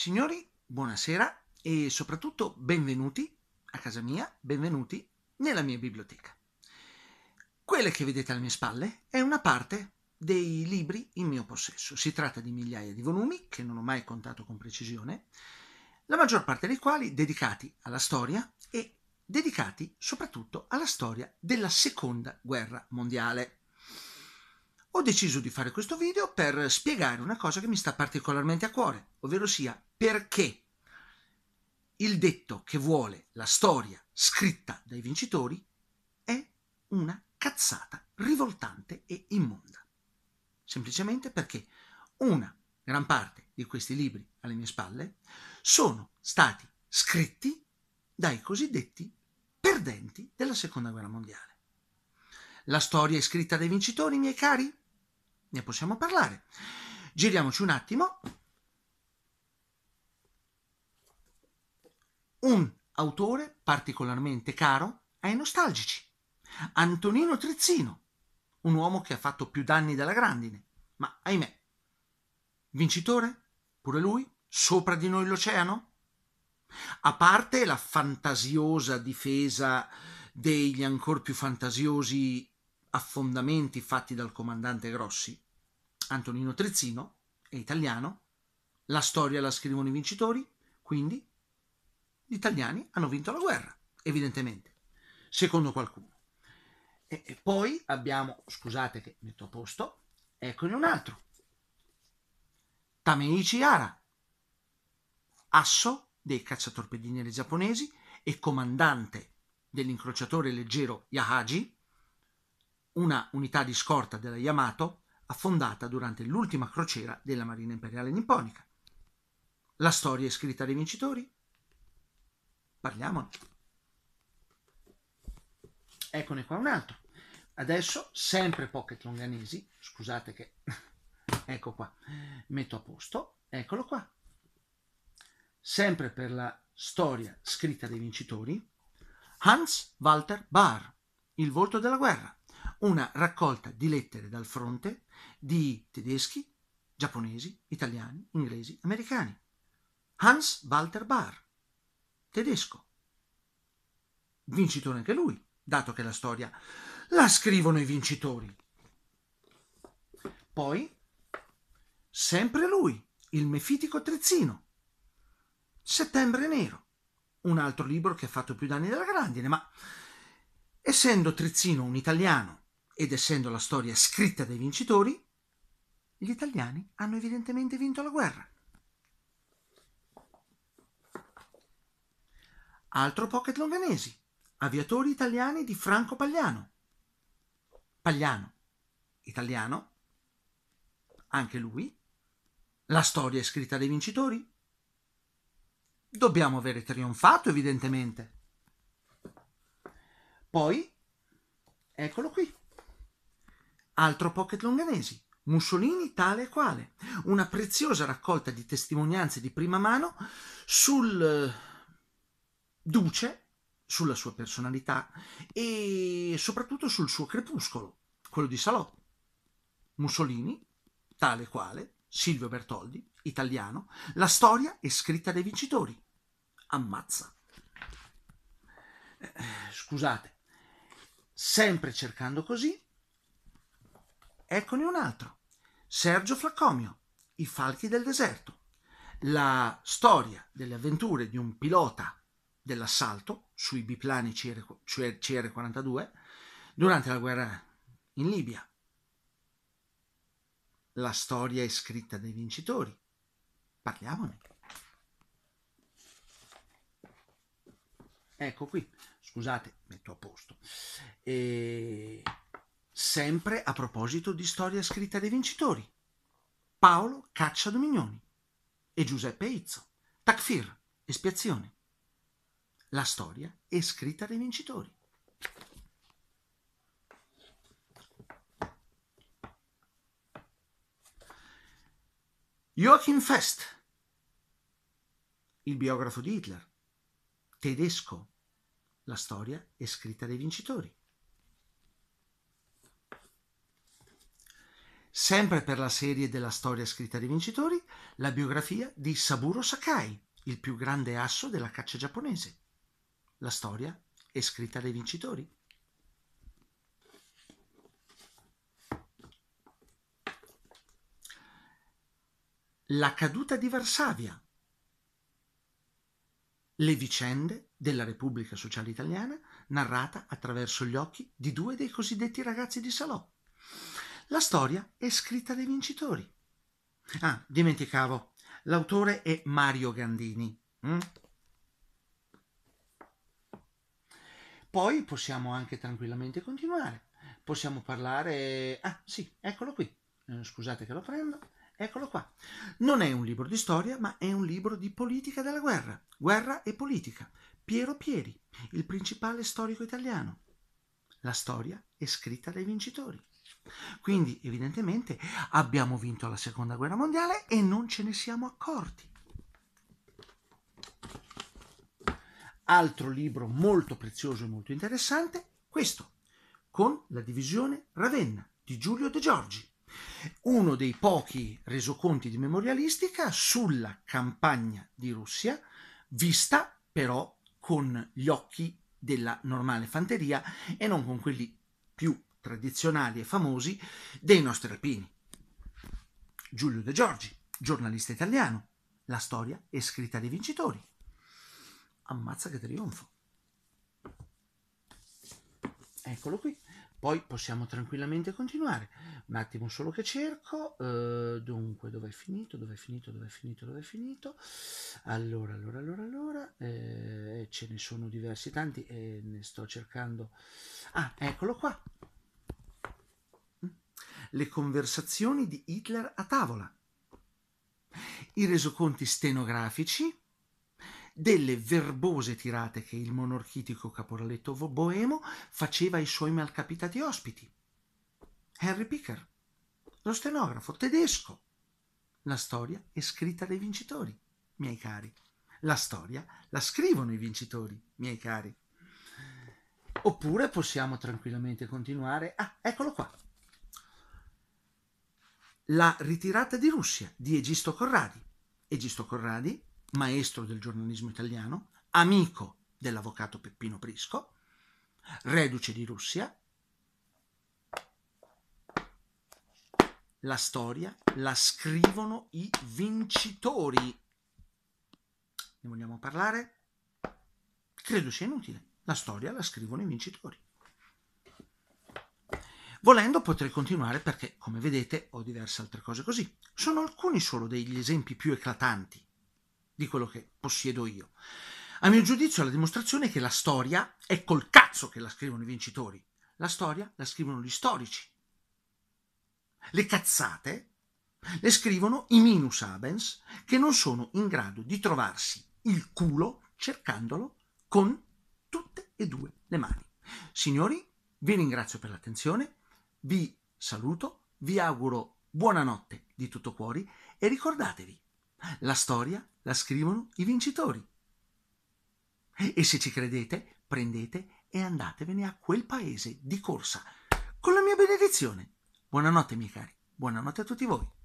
Signori, buonasera e soprattutto benvenuti a casa mia, benvenuti nella mia biblioteca. Quella che vedete alle mie spalle è una parte dei libri in mio possesso. Si tratta di migliaia di volumi che non ho mai contato con precisione, la maggior parte dei quali dedicati alla storia e dedicati soprattutto alla storia della seconda guerra mondiale ho deciso di fare questo video per spiegare una cosa che mi sta particolarmente a cuore, ovvero sia perché il detto che vuole la storia scritta dai vincitori è una cazzata rivoltante e immonda. Semplicemente perché una gran parte di questi libri alle mie spalle sono stati scritti dai cosiddetti perdenti della seconda guerra mondiale. La storia è scritta dai vincitori, miei cari? ne possiamo parlare. Giriamoci un attimo. Un autore particolarmente caro ai nostalgici, Antonino Trizzino, un uomo che ha fatto più danni della grandine, ma ahimè, vincitore, pure lui, sopra di noi l'oceano? A parte la fantasiosa difesa degli ancor più fantasiosi affondamenti fatti dal comandante Grossi. Antonino Trezzino è italiano, la storia la scrivono i vincitori, quindi gli italiani hanno vinto la guerra, evidentemente, secondo qualcuno. E, poi abbiamo, scusate che metto a posto, eccone un altro. Tameichi Ara, asso dei cacciatorpedinieri giapponesi e comandante dell'incrociatore leggero Yahagi, una unità di scorta della Yamato affondata durante l'ultima crociera della Marina Imperiale Nipponica. La storia è scritta dai vincitori? Parliamone. Eccone qua un altro. Adesso, sempre pocket longanesi, scusate che... ecco qua, metto a posto, eccolo qua. Sempre per la storia scritta dai vincitori, Hans Walter Bahr, Il volto della guerra una raccolta di lettere dal fronte di tedeschi, giapponesi, italiani, inglesi, americani. Hans Walter Bahr, tedesco. Vincitore anche lui, dato che la storia la scrivono i vincitori. Poi, sempre lui, il mefitico Trezzino. Settembre Nero, un altro libro che ha fatto più danni della grandine, ma Essendo Trizzino un italiano ed essendo la storia scritta dai vincitori, gli italiani hanno evidentemente vinto la guerra. Altro pocket longanesi, aviatori italiani di Franco Pagliano. Pagliano, italiano, anche lui, la storia è scritta dai vincitori. Dobbiamo avere trionfato, evidentemente. Poi, eccolo qui, altro pocket longanesi, Mussolini tale e quale, una preziosa raccolta di testimonianze di prima mano sul eh, duce, sulla sua personalità e soprattutto sul suo crepuscolo, quello di Salò. Mussolini, tale e quale, Silvio Bertoldi, italiano, la storia è scritta dai vincitori. Ammazza. Eh, scusate, Sempre cercando così, eccone un altro. Sergio Flaccomio, I falchi del deserto. La storia delle avventure di un pilota dell'assalto sui biplani CR, CR-42 durante la guerra in Libia. La storia è scritta dai vincitori. Parliamone. Ecco qui, scusate, metto a posto. E sempre a proposito di storia scritta dai vincitori. Paolo caccia Dominioni e Giuseppe Izzo, Takfir, espiazione. La storia è scritta dai vincitori. Joachim Fest, il biografo di Hitler, tedesco, la storia è scritta dai vincitori. Sempre per la serie della storia scritta dai vincitori, la biografia di Saburo Sakai, il più grande asso della caccia giapponese. La storia è scritta dai vincitori. La caduta di Varsavia. Le vicende della Repubblica Sociale Italiana, narrata attraverso gli occhi di due dei cosiddetti ragazzi di Salò. La storia è scritta dai vincitori. Ah, dimenticavo, l'autore è Mario Gandini. Mm? Poi possiamo anche tranquillamente continuare. Possiamo parlare... Ah, sì, eccolo qui. Eh, scusate che lo prendo. Eccolo qua. Non è un libro di storia, ma è un libro di politica della guerra. Guerra e politica. Piero Pieri, il principale storico italiano. La storia è scritta dai vincitori. Quindi evidentemente abbiamo vinto la seconda guerra mondiale e non ce ne siamo accorti. Altro libro molto prezioso e molto interessante, questo, con la divisione Ravenna di Giulio De Giorgi, uno dei pochi resoconti di memorialistica sulla campagna di Russia, vista però con gli occhi della normale fanteria e non con quelli più tradizionali e famosi dei nostri alpini. Giulio De Giorgi, giornalista italiano. La storia è scritta dai vincitori. Ammazza che trionfo. Eccolo qui. Poi possiamo tranquillamente continuare. Un attimo solo che cerco. Uh, dunque, dove è finito? Dove è finito? Dove è finito? Dove è finito? Allora, allora, allora, allora. Eh ce ne sono diversi tanti e ne sto cercando. Ah, eccolo qua. Mm. Le conversazioni di Hitler a tavola. I resoconti stenografici delle verbose tirate che il monarchitico caporaletto boemo faceva ai suoi malcapitati ospiti. Henry Picker, lo stenografo tedesco. La storia è scritta dai vincitori, miei cari. La storia la scrivono i vincitori, miei cari. Oppure possiamo tranquillamente continuare. Ah, eccolo qua. La ritirata di Russia di Egisto Corradi. Egisto Corradi, maestro del giornalismo italiano, amico dell'avvocato Peppino Prisco, reduce di Russia. La storia la scrivono i vincitori ne vogliamo parlare? Credo sia inutile. La storia la scrivono i vincitori. Volendo potrei continuare perché, come vedete, ho diverse altre cose così. Sono alcuni solo degli esempi più eclatanti di quello che possiedo io. A mio giudizio la dimostrazione è che la storia è col cazzo che la scrivono i vincitori. La storia la scrivono gli storici. Le cazzate le scrivono i minus abens che non sono in grado di trovarsi il culo cercandolo con tutte e due le mani. Signori, vi ringrazio per l'attenzione, vi saluto, vi auguro buonanotte di tutto cuore e ricordatevi, la storia la scrivono i vincitori. E se ci credete, prendete e andatevene a quel paese di corsa con la mia benedizione. Buonanotte, miei cari, buonanotte a tutti voi.